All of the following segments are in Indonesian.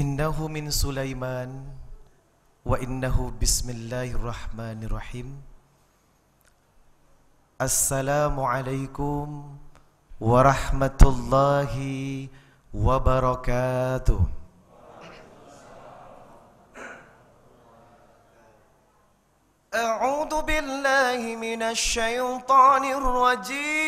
إنه من سليمان وإنه بسم الله الرحمن الرحيم السلام عليكم ورحمة الله وبركاته أعوذ بالله من الشيطان الرجيم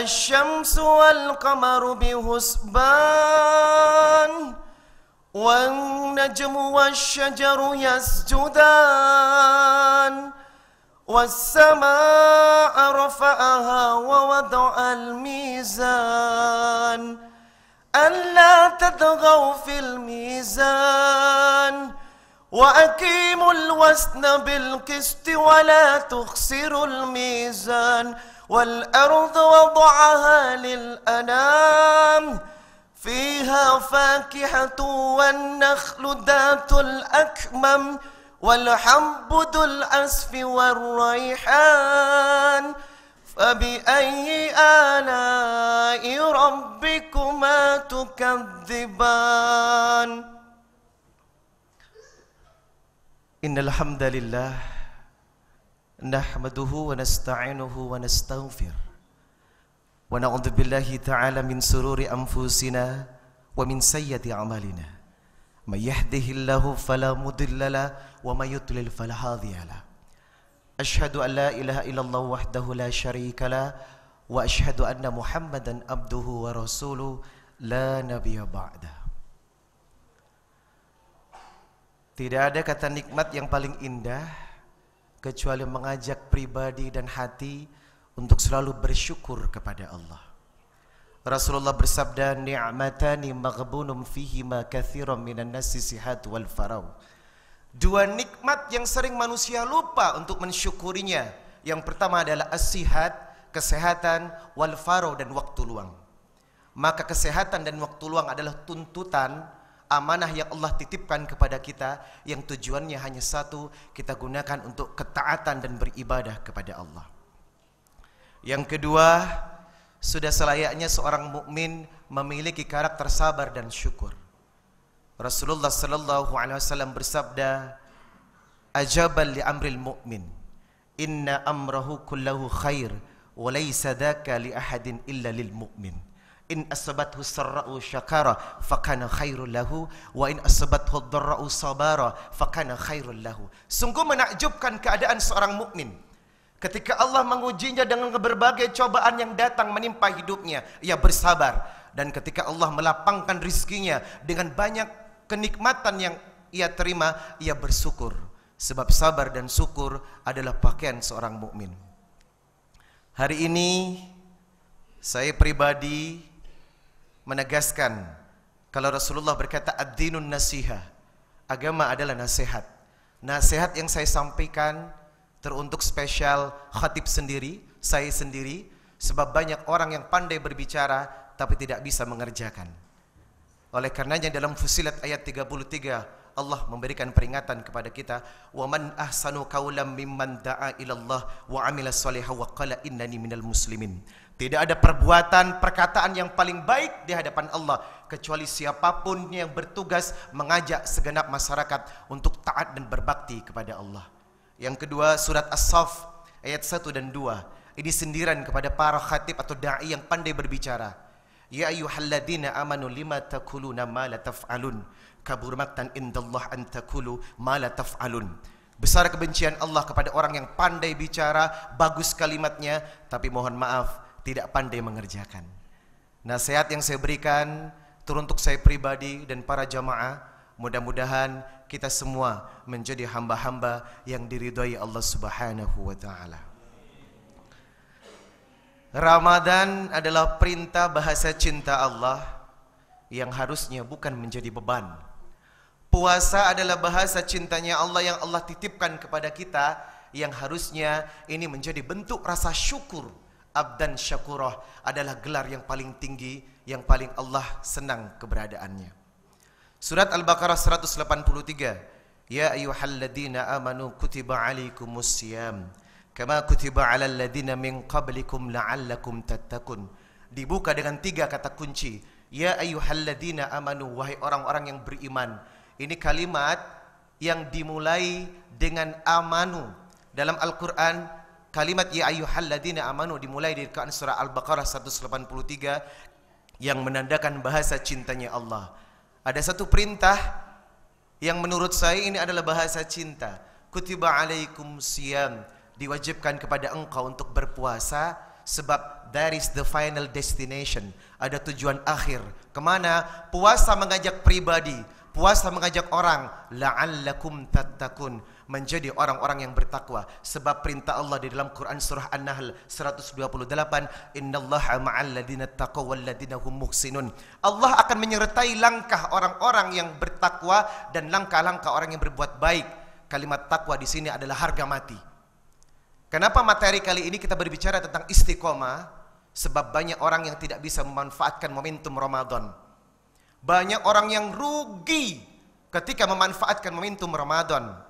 الشمس والقمر بهسبان والنجم والشجر يسجدان والسماء رفعها ووضع الميزان ألا تطغوا في الميزان وأقيموا الوزن بالقسط ولا تخسروا الميزان والأرض وضعها للأنام فيها فاكهة والنخل ذات الأكمم والحب ذو الأسف والريحان فبأي آلاء ربكما تكذبان إن الحمد لله نحمده ونستعينه ونستغفر ونعوذ بالله تعالى من سرور أنفسنا ومن سيد أعمالنا من يهده الله فلا مضل له ومن يضلل فلا هادي له أشهد أن لا إله إلا الله وحده لا شريك له وأشهد أن محمدا عبده ورسوله لا نبي بعده Tidak ada kata nikmat yang paling indah kecuali mengajak pribadi dan hati untuk selalu bersyukur kepada Allah. Rasulullah bersabda, "Ni'matani maghbunum fihi ma katsiran minan nasi sihat wal farau." Dua nikmat yang sering manusia lupa untuk mensyukurinya. Yang pertama adalah as-sihat, kesehatan, wal farau dan waktu luang. Maka kesehatan dan waktu luang adalah tuntutan amanah yang Allah titipkan kepada kita yang tujuannya hanya satu kita gunakan untuk ketaatan dan beribadah kepada Allah yang kedua sudah selayaknya seorang mukmin memiliki karakter sabar dan syukur Rasulullah sallallahu alaihi wasallam bersabda ajaban li amril mu'min inna amrahu kullahu khair wa laysa dhaka li ahadin illa lil mu'min in asabathu sarra'u syakara fakana khairul lahu wa in asabathu dharra'u sabara fakana khairul lahu sungguh menakjubkan keadaan seorang mukmin ketika Allah mengujinya dengan berbagai cobaan yang datang menimpa hidupnya ia bersabar dan ketika Allah melapangkan rizkinya dengan banyak kenikmatan yang ia terima ia bersyukur sebab sabar dan syukur adalah pakaian seorang mukmin hari ini saya pribadi menegaskan kalau Rasulullah berkata ad-dinun nasiha, agama adalah nasihat. Nasihat yang saya sampaikan teruntuk spesial khatib sendiri, saya sendiri, sebab banyak orang yang pandai berbicara tapi tidak bisa mengerjakan. Oleh karenanya dalam Fusilat ayat 33 Allah memberikan peringatan kepada kita, "Wa man ahsanu qawlan mimman da'a ila Allah wa 'amila shalihan wa qala innani minal muslimin." Tidak ada perbuatan, perkataan yang paling baik di hadapan Allah kecuali siapapun yang bertugas mengajak segenap masyarakat untuk taat dan berbakti kepada Allah. Yang kedua surat As-Saff ayat 1 dan 2. Ini sendiran kepada para khatib atau dai yang pandai berbicara. Ya ayyuhalladzina amanu lima takuluna ma la taf'alun kabur maktan indallah an takulu ma la taf'alun. Besar kebencian Allah kepada orang yang pandai bicara, bagus kalimatnya, tapi mohon maaf, tidak pandai mengerjakan. Nasihat yang saya berikan untuk saya pribadi dan para jamaah, mudah-mudahan kita semua menjadi hamba-hamba yang diridhai Allah Subhanahu wa taala. Ramadan adalah perintah bahasa cinta Allah yang harusnya bukan menjadi beban. Puasa adalah bahasa cintanya Allah yang Allah titipkan kepada kita yang harusnya ini menjadi bentuk rasa syukur Abdan Syakurah adalah gelar yang paling tinggi yang paling Allah senang keberadaannya. Surat Al-Baqarah 183. Ya ayuhal ladina amanu kutiba 'alaikumus siyam kama kutiba ala ladina min qablikum la'allakum tattaqun. Dibuka dengan tiga kata kunci. Ya ayuhal ladina amanu wahai orang-orang yang beriman. Ini kalimat yang dimulai dengan amanu dalam Al-Qur'an kalimat ya ayyuhalladzina amanu dimulai dari rakaat surah Al-Baqarah 183 yang menandakan bahasa cintanya Allah. Ada satu perintah yang menurut saya ini adalah bahasa cinta. Kutiba alaikum siyam diwajibkan kepada engkau untuk berpuasa sebab there is the final destination. Ada tujuan akhir. Kemana? Puasa mengajak pribadi, puasa mengajak orang. La'allakum tattaqun menjadi orang-orang yang bertakwa sebab perintah Allah di dalam Quran surah An-Nahl 128 innallaha ma'al ladzina taqaw wal ladzina hum muhsinun Allah akan menyertai langkah orang-orang yang bertakwa dan langkah-langkah orang yang berbuat baik kalimat takwa di sini adalah harga mati kenapa materi kali ini kita berbicara tentang istiqomah sebab banyak orang yang tidak bisa memanfaatkan momentum Ramadan banyak orang yang rugi ketika memanfaatkan momentum Ramadan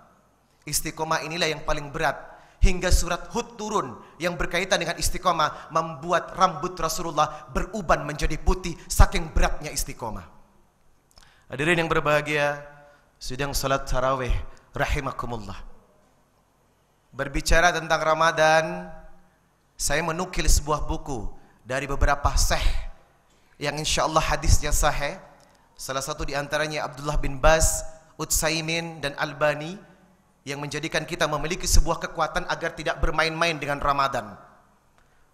Istiqomah inilah yang paling berat hingga surat Hud turun yang berkaitan dengan istiqomah membuat rambut Rasulullah beruban menjadi putih saking beratnya istiqomah. Hadirin yang berbahagia, sedang salat tarawih rahimakumullah. Berbicara tentang Ramadan, saya menukil sebuah buku dari beberapa seh yang insya Allah hadisnya sahih. Salah satu di antaranya Abdullah bin Bas, Utsaimin dan Albani yang menjadikan kita memiliki sebuah kekuatan agar tidak bermain-main dengan Ramadan.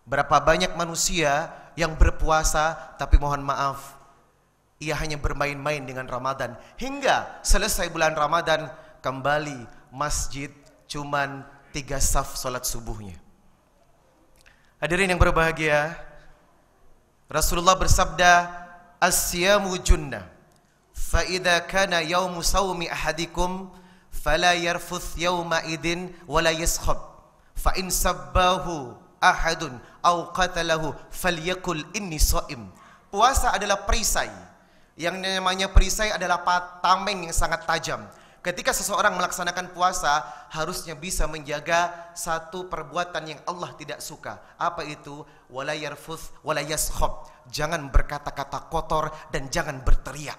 Berapa banyak manusia yang berpuasa tapi mohon maaf ia hanya bermain-main dengan Ramadan hingga selesai bulan Ramadan kembali masjid cuman tiga saf salat subuhnya. Hadirin yang berbahagia, Rasulullah bersabda, "As-siyamu junnah, fa idza kana yaumu saumi ahadikum" fala yarfuth yawma idin wala yaskhab fa in sabbahu ahadun au qatalahu falyakul inni puasa adalah perisai yang namanya perisai adalah tameng yang sangat tajam ketika seseorang melaksanakan puasa harusnya bisa menjaga satu perbuatan yang Allah tidak suka apa itu wala yarfuth wala yaskhab jangan berkata-kata kotor dan jangan berteriak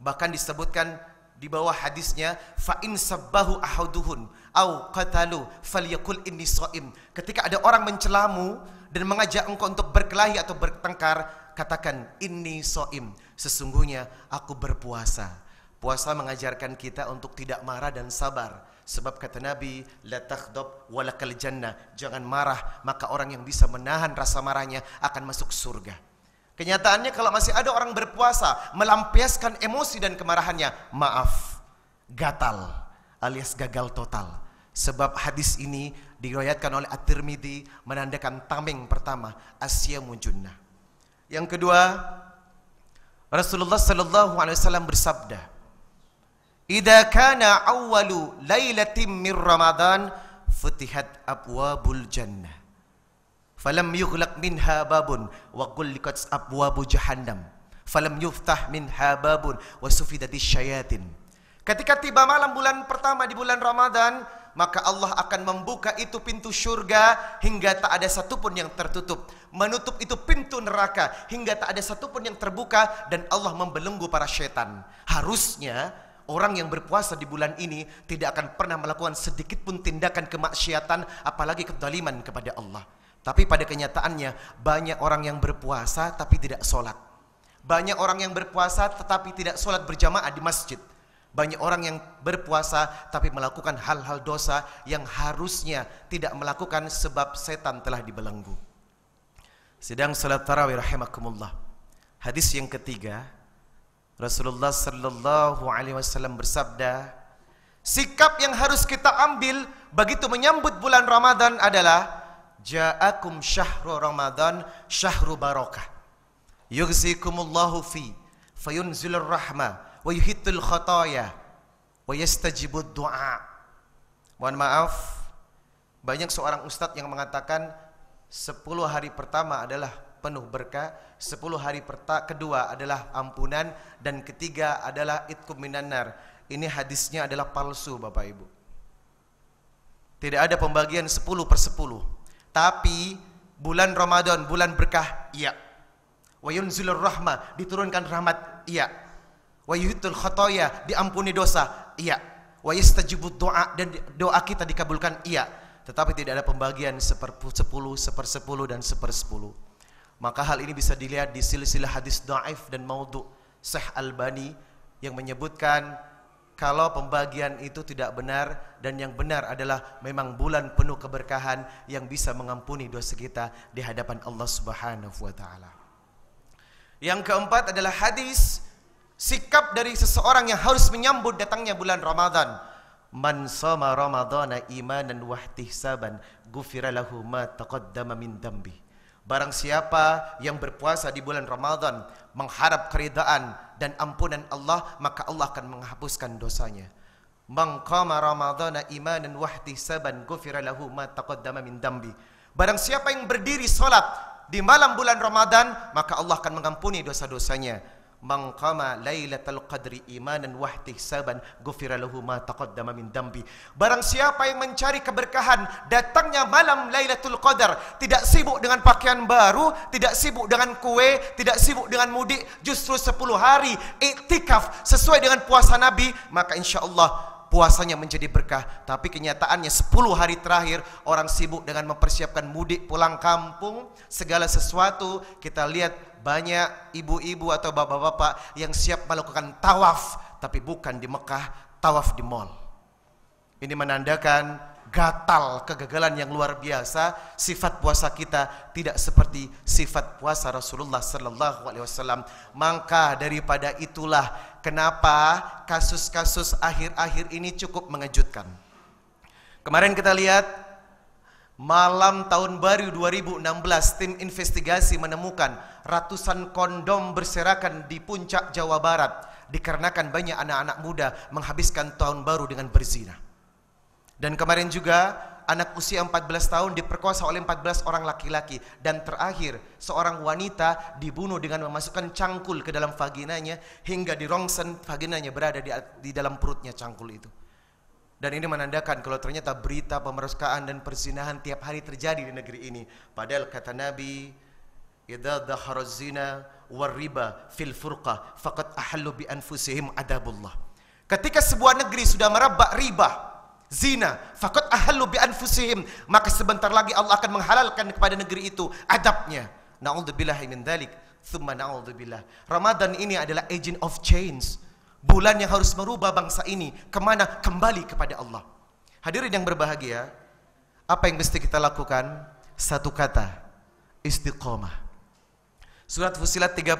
bahkan disebutkan di bawah hadisnya fa in sabbahu ahaduhun au qatalu falyakul inni shaim. Ketika ada orang mencelamu dan mengajak engkau untuk berkelahi atau bertengkar, katakan inni shaim. Sesungguhnya aku berpuasa. Puasa mengajarkan kita untuk tidak marah dan sabar. Sebab kata Nabi, la takhdab walakal jannah. Jangan marah, maka orang yang bisa menahan rasa marahnya akan masuk surga. Kenyataannya kalau masih ada orang berpuasa melampiaskan emosi dan kemarahannya, maaf, gatal alias gagal total. Sebab hadis ini diriwayatkan oleh At-Tirmidzi menandakan tameng pertama, asyamun junnah. Yang kedua, Rasulullah sallallahu alaihi wasallam bersabda, "Idza kana awwalu lailatin min Ramadan futihat abwabul jannah." falam yughlaq minha babun wa ghulqat abwabu jahannam falam yuftah minha babun wa sufidatish syayatin ketika tiba malam bulan pertama di bulan Ramadan maka Allah akan membuka itu pintu surga hingga tak ada satupun yang tertutup. Menutup itu pintu neraka hingga tak ada satupun yang terbuka dan Allah membelenggu para syaitan. Harusnya orang yang berpuasa di bulan ini tidak akan pernah melakukan sedikit pun tindakan kemaksiatan apalagi kedaliman kepada Allah. Tapi pada kenyataannya banyak orang yang berpuasa tapi tidak sholat. Banyak orang yang berpuasa tetapi tidak sholat berjamaah di masjid. Banyak orang yang berpuasa tapi melakukan hal-hal dosa yang harusnya tidak melakukan sebab setan telah dibelenggu. Sedang salat tarawih rahimakumullah. Hadis yang ketiga, Rasulullah sallallahu alaihi wasallam bersabda, sikap yang harus kita ambil begitu menyambut bulan Ramadan adalah ja'akum syahrul ramadan syahrul barakah yughzikumullahu fi fayunzilur rahma wa yuhittul khataya wa yastajibud du'a mohon maaf banyak seorang ustadz yang mengatakan 10 hari pertama adalah penuh berkah 10 hari perta kedua adalah ampunan dan ketiga adalah itkum minanar ini hadisnya adalah palsu Bapak Ibu tidak ada pembagian 10 per 10 tapi bulan Ramadan, bulan berkah, iya. Wa yunzilur rahmah, diturunkan rahmat, iya. Wa yuhitul khotoya, diampuni dosa, iya. Wa yistajibut doa, dan doa kita dikabulkan, iya. Tetapi tidak ada pembagian sepersepuluh, sepersepuluh, dan sepersepuluh. Maka hal ini bisa dilihat di silsilah hadis da'if dan maudhu Syekh Albani yang menyebutkan kalau pembagian itu tidak benar dan yang benar adalah memang bulan penuh keberkahan yang bisa mengampuni dosa kita di hadapan Allah Subhanahu wa taala. Yang keempat adalah hadis sikap dari seseorang yang harus menyambut datangnya bulan Ramadan. Man sama Ramadana imanan wahtisaban ghufira lahu ma taqaddama min dambih. Barang siapa yang berpuasa di bulan Ramadan mengharap keridaan dan ampunan Allah, maka Allah akan menghapuskan dosanya. Man qama Ramadhana imanan wahtisaban ghufira lahu ma taqaddama min dambi. Barang siapa yang berdiri salat di malam bulan Ramadan, maka Allah akan mengampuni dosa-dosanya man qama lailatul qadri imanan wa ihtisaban ghufira lahu ma taqaddama min dambi barang siapa yang mencari keberkahan datangnya malam lailatul qadar tidak sibuk dengan pakaian baru tidak sibuk dengan kue tidak sibuk dengan mudik justru 10 hari iktikaf sesuai dengan puasa nabi maka insyaallah puasanya menjadi berkah tapi kenyataannya 10 hari terakhir orang sibuk dengan mempersiapkan mudik pulang kampung segala sesuatu kita lihat banyak ibu-ibu atau bapak-bapak yang siap melakukan tawaf tapi bukan di Mekah, tawaf di mall. Ini menandakan gatal kegagalan yang luar biasa sifat puasa kita tidak seperti sifat puasa Rasulullah sallallahu alaihi wasallam maka daripada itulah kenapa kasus-kasus akhir-akhir ini cukup mengejutkan kemarin kita lihat Malam tahun baru 2016, tim investigasi menemukan ratusan kondom berserakan di puncak Jawa Barat dikarenakan banyak anak-anak muda menghabiskan tahun baru dengan berzina. Dan kemarin juga anak usia 14 tahun diperkosa oleh 14 orang laki-laki dan terakhir seorang wanita dibunuh dengan memasukkan cangkul ke dalam vaginanya hingga di rongsen vaginanya berada di, di dalam perutnya cangkul itu. Dan ini menandakan kalau ternyata berita pemerkosaan dan perzinahan tiap hari terjadi di negeri ini. Padahal kata Nabi, "Idza dhahara zina war riba fil furqah faqad ahallu bi anfusihim adabullah." Ketika sebuah negeri sudah merabak riba, zina fakat ahallu bi anfusihim maka sebentar lagi Allah akan menghalalkan kepada negeri itu adabnya naudzubillah min dzalik thumma naudzubillah Ramadan ini adalah agent of change bulan yang harus merubah bangsa ini kemana kembali kepada Allah hadirin yang berbahagia apa yang mesti kita lakukan satu kata istiqomah surat fusilat 30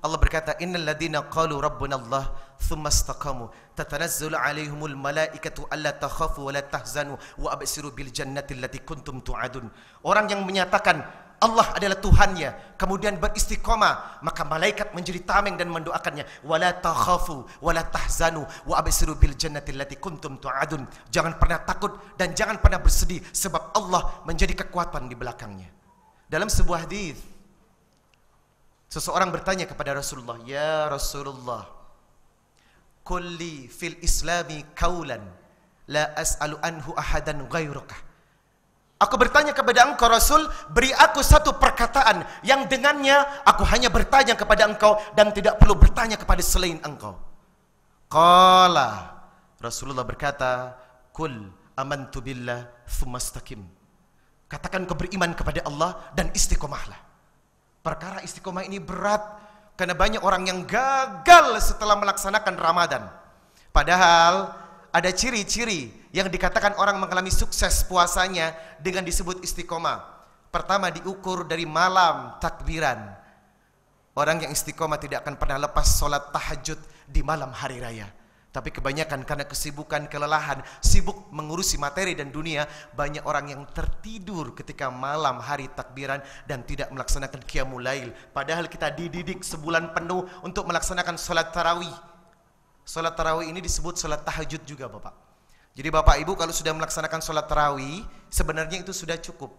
Allah berkata innal ladina qalu rabbunallah thumma istaqamu tatanazzalu alaihimul malaikatu alla takhafu wa la tahzanu wa abshiru bil jannati allati kuntum tu'adun orang yang menyatakan Allah adalah Tuhannya, kemudian beristiqomah, maka malaikat menjadi tameng dan mendoakannya. Wala takhafu wala tahzanu wa absiru bil jannati allati kuntum tu'adun. Jangan pernah takut dan jangan pernah bersedih sebab Allah menjadi kekuatan di belakangnya. Dalam sebuah hadis seseorang bertanya kepada Rasulullah, "Ya Rasulullah, kulli fil islami kaulan la as'alu anhu ahadan ghairukah." Aku bertanya kepada engkau Rasul, beri aku satu perkataan yang dengannya aku hanya bertanya kepada engkau dan tidak perlu bertanya kepada selain engkau. Qala Rasulullah berkata, "Kul amantu billah tsumastaqim." Katakan kau beriman kepada Allah dan istiqomahlah. Perkara istiqomah ini berat karena banyak orang yang gagal setelah melaksanakan Ramadan. Padahal ada ciri-ciri yang dikatakan orang mengalami sukses puasanya dengan disebut istiqomah. Pertama diukur dari malam takbiran. Orang yang istiqomah tidak akan pernah lepas sholat tahajud di malam hari raya. Tapi kebanyakan karena kesibukan, kelelahan, sibuk mengurusi materi dan dunia, banyak orang yang tertidur ketika malam hari takbiran dan tidak melaksanakan qiyamul lail. Padahal kita dididik sebulan penuh untuk melaksanakan sholat tarawih Sholat tarawih ini disebut sholat tahajud juga Bapak. Jadi Bapak Ibu kalau sudah melaksanakan sholat tarawih, sebenarnya itu sudah cukup.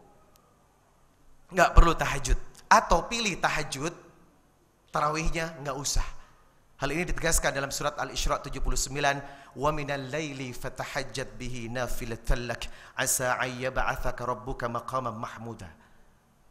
Nggak perlu tahajud. Atau pilih tahajud, tarawihnya nggak usah. Hal ini ditegaskan dalam surat Al-Isra 79, "Wa minal laili fatahajjat bihi nafilatan lak asa ay yab'athaka rabbuka maqaman mahmuda."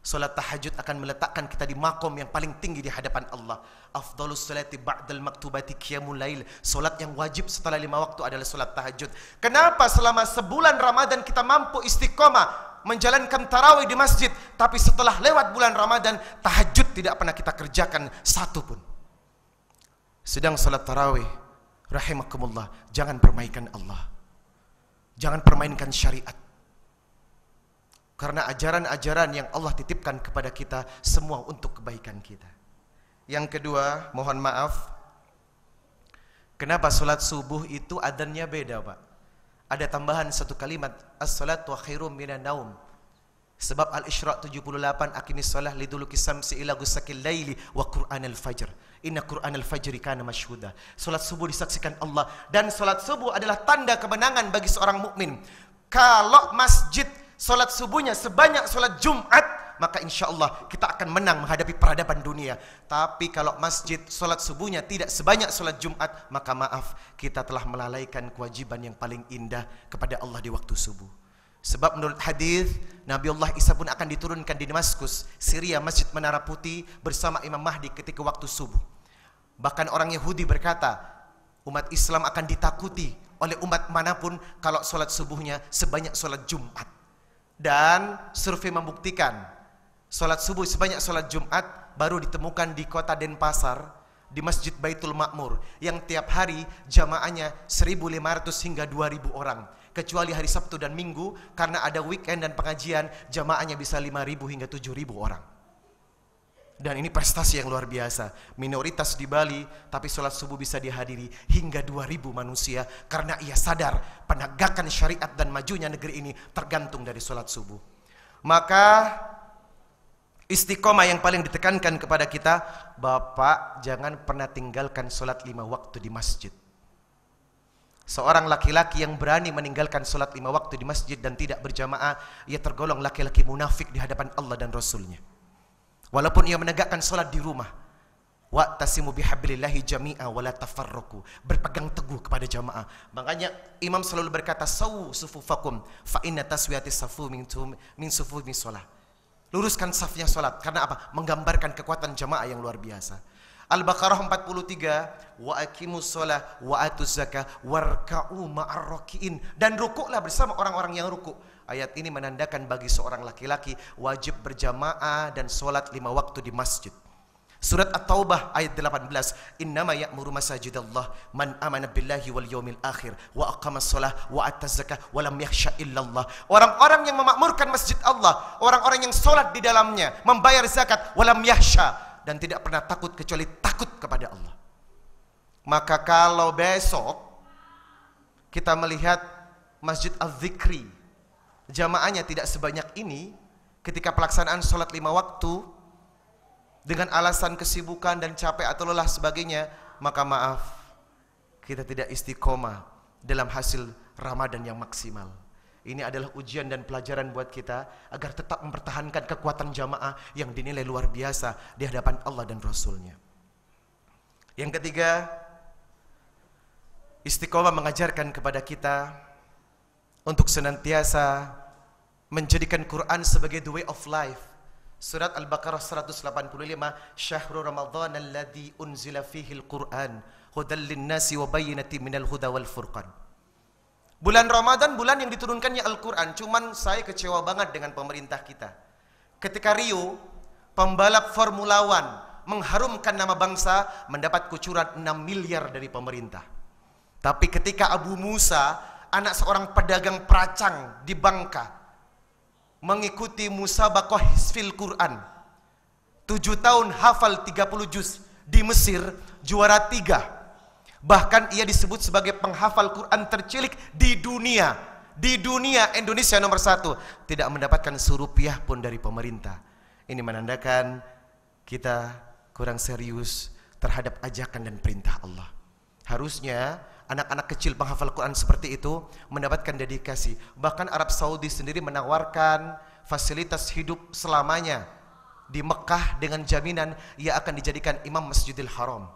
Salat tahajud akan meletakkan kita di makom yang paling tinggi di hadapan Allah. Afdalus salati ba'dal maktubati qiyamul lail. Salat yang wajib setelah lima waktu adalah salat tahajud. Kenapa selama sebulan Ramadan kita mampu istiqomah menjalankan tarawih di masjid, tapi setelah lewat bulan Ramadan tahajud tidak pernah kita kerjakan satu pun. Sedang salat tarawih rahimakumullah, jangan permainkan Allah. Jangan permainkan syariat. Karena ajaran-ajaran yang Allah titipkan kepada kita semua untuk kebaikan kita. Yang kedua, mohon maaf. Kenapa solat subuh itu adannya beda, Pak? Ada tambahan satu kalimat, as-salatu khairum minan naum. Sebab Al-Isyraq 78 akimis solah liduluki samsi ila gusakil laili wa Qur'an al-fajr. Inna Qur'an al-fajri kana masyhuda. Salat subuh disaksikan Allah dan salat subuh adalah tanda kemenangan bagi seorang mukmin. Kalau masjid Solat subuhnya sebanyak solat Jumat, maka insya Allah kita akan menang menghadapi peradaban dunia. Tapi kalau masjid solat subuhnya tidak sebanyak solat Jumat, maka maaf kita telah melalaikan kewajiban yang paling indah kepada Allah di waktu subuh. Sebab menurut hadis Nabi Allah Isa pun akan diturunkan di Damaskus, Syria, Masjid Menara Putih bersama Imam Mahdi ketika waktu subuh. Bahkan orang Yahudi berkata, umat Islam akan ditakuti oleh umat manapun kalau solat subuhnya sebanyak solat Jumat dan survei membuktikan sholat subuh sebanyak sholat Jumat baru ditemukan di kota Denpasar di Masjid Baitul Makmur yang tiap hari jamaahnya 1.500 hingga 2.000 orang kecuali hari Sabtu dan Minggu karena ada weekend dan pengajian jamaahnya bisa 5.000 hingga 7.000 orang dan ini prestasi yang luar biasa. Minoritas di Bali, tapi sholat subuh bisa dihadiri hingga 2000 manusia karena ia sadar penegakan syariat dan majunya negeri ini tergantung dari sholat subuh. Maka istiqomah yang paling ditekankan kepada kita, Bapak jangan pernah tinggalkan sholat lima waktu di masjid. Seorang laki-laki yang berani meninggalkan sholat lima waktu di masjid dan tidak berjamaah, ia tergolong laki-laki munafik di hadapan Allah dan Rasulnya. nya Walaupun ia menegakkan salat di rumah. Wa tasimu bihablillahi jami'a wa la Berpegang teguh kepada jamaah. Makanya imam selalu berkata sawu sufufakum fa inna taswiyati safu min min sufu min solat. Luruskan safnya solat. Karena apa? Menggambarkan kekuatan jamaah yang luar biasa. Al-Baqarah 43 wa aqimus shalah wa atuz zakah warka'u ma'arrakiin dan rukuklah bersama orang-orang yang rukuk Ayat ini menandakan bagi seorang laki-laki wajib berjamaah dan sholat lima waktu di masjid. Surat At-Taubah ayat 18. Innama ya'muru masajidallah man amana billahi wal yawmil akhir wa aqamas shalah wa ataz zakah wa lam yakhsha illallah. Orang-orang yang memakmurkan masjid Allah, orang-orang yang sholat di dalamnya, membayar zakat wa lam yakhsha dan tidak pernah takut kecuali takut kepada Allah. Maka kalau besok kita melihat Masjid Al-Zikri jamaahnya tidak sebanyak ini ketika pelaksanaan sholat lima waktu dengan alasan kesibukan dan capek atau lelah sebagainya maka maaf kita tidak istiqomah dalam hasil Ramadan yang maksimal ini adalah ujian dan pelajaran buat kita agar tetap mempertahankan kekuatan jamaah yang dinilai luar biasa di hadapan Allah dan Rasulnya yang ketiga istiqomah mengajarkan kepada kita untuk senantiasa menjadikan Quran sebagai the way of life. Surat Al-Baqarah 185 Syahrul Ramadhan alladhi unzila fihi quran hudal linnasi wa bayyinati minal huda wal furqan. Bulan Ramadan bulan yang diturunkannya Al-Quran. Cuman saya kecewa banget dengan pemerintah kita. Ketika Rio, pembalap Formula One mengharumkan nama bangsa mendapat kucuran 6 miliar dari pemerintah. Tapi ketika Abu Musa, anak seorang pedagang peracang di Bangka, mengikuti musabakoh hisfil Quran. Tujuh tahun hafal 30 juz di Mesir juara tiga. Bahkan ia disebut sebagai penghafal Quran tercilik di dunia. Di dunia Indonesia nomor satu. Tidak mendapatkan surupiah pun dari pemerintah. Ini menandakan kita kurang serius terhadap ajakan dan perintah Allah. Harusnya anak-anak kecil penghafal Quran seperti itu mendapatkan dedikasi. Bahkan Arab Saudi sendiri menawarkan fasilitas hidup selamanya di Mekah dengan jaminan ia akan dijadikan imam Masjidil Haram.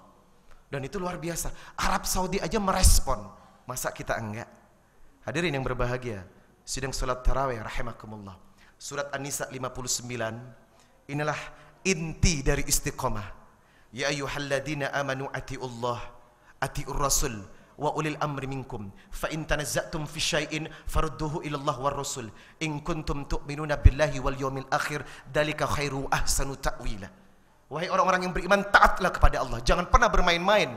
Dan itu luar biasa. Arab Saudi aja merespon. Masa kita enggak? Hadirin yang berbahagia, sidang salat tarawih rahimakumullah. Surat An-Nisa 59 inilah inti dari istiqomah. Ya ayyuhalladzina amanu atiullah atiur rasul wa ulil amri minkum fa in tanazzatum fi syai'in farudduhu ila Allah war rasul in kuntum tu'minuna billahi wal yawmil akhir dalika khairu ahsanu ta'wila wahai orang-orang yang beriman taatlah kepada Allah jangan pernah bermain-main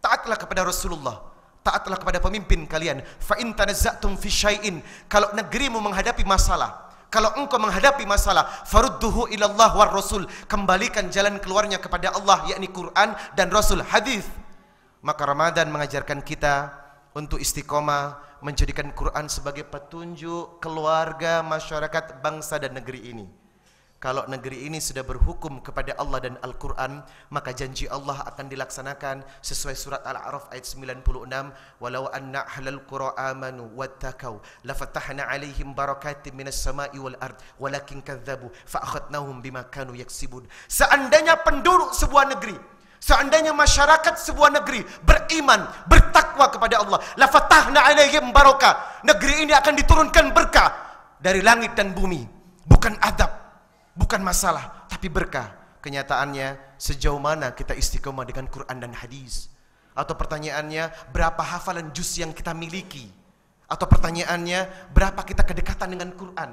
taatlah kepada Rasulullah taatlah kepada pemimpin kalian fa in tanazzatum fi syai'in kalau negerimu menghadapi masalah kalau engkau menghadapi masalah farudduhu ilallah war rasul kembalikan jalan keluarnya kepada Allah yakni Quran dan Rasul hadis Maka Ramadan mengajarkan kita untuk istiqomah menjadikan Quran sebagai petunjuk keluarga, masyarakat, bangsa dan negeri ini. Kalau negeri ini sudah berhukum kepada Allah dan Al-Quran, maka janji Allah akan dilaksanakan sesuai surat Al-A'raf ayat 96. Walau anna ahlal qura amanu wa attakau, lafattahna alihim barakatim minas sama'i wal ard, walakin kathabu, fa'akhatnahum bima kanu yaksibun. Seandainya penduduk sebuah negeri, Seandainya masyarakat sebuah negeri beriman, bertakwa kepada Allah, lafatahna alaihim barokah. Negeri ini akan diturunkan berkah dari langit dan bumi. Bukan adab, bukan masalah, tapi berkah. Kenyataannya sejauh mana kita istiqomah dengan Quran dan hadis? Atau pertanyaannya berapa hafalan juz yang kita miliki? Atau pertanyaannya berapa kita kedekatan dengan Quran?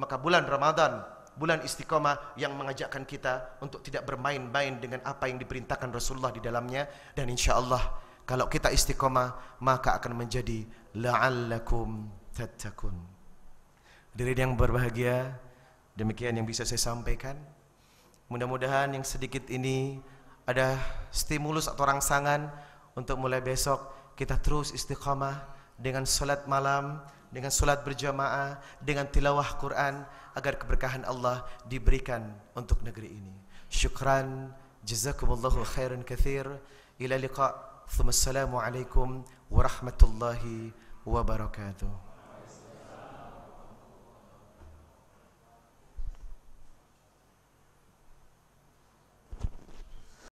Maka bulan Ramadan bulan istiqomah yang mengajakkan kita untuk tidak bermain-main dengan apa yang diperintahkan Rasulullah di dalamnya dan insya Allah kalau kita istiqomah maka akan menjadi la'allakum tattaqun. dari yang berbahagia, demikian yang bisa saya sampaikan. Mudah-mudahan yang sedikit ini ada stimulus atau rangsangan untuk mulai besok kita terus istiqomah dengan sholat malam, dengan sholat berjamaah, dengan tilawah Quran, agar keberkahan Allah diberikan untuk negeri ini. Syukran, jazakumullahu khairan kathir. Ila liqa, thumassalamu alaikum warahmatullahi wabarakatuh.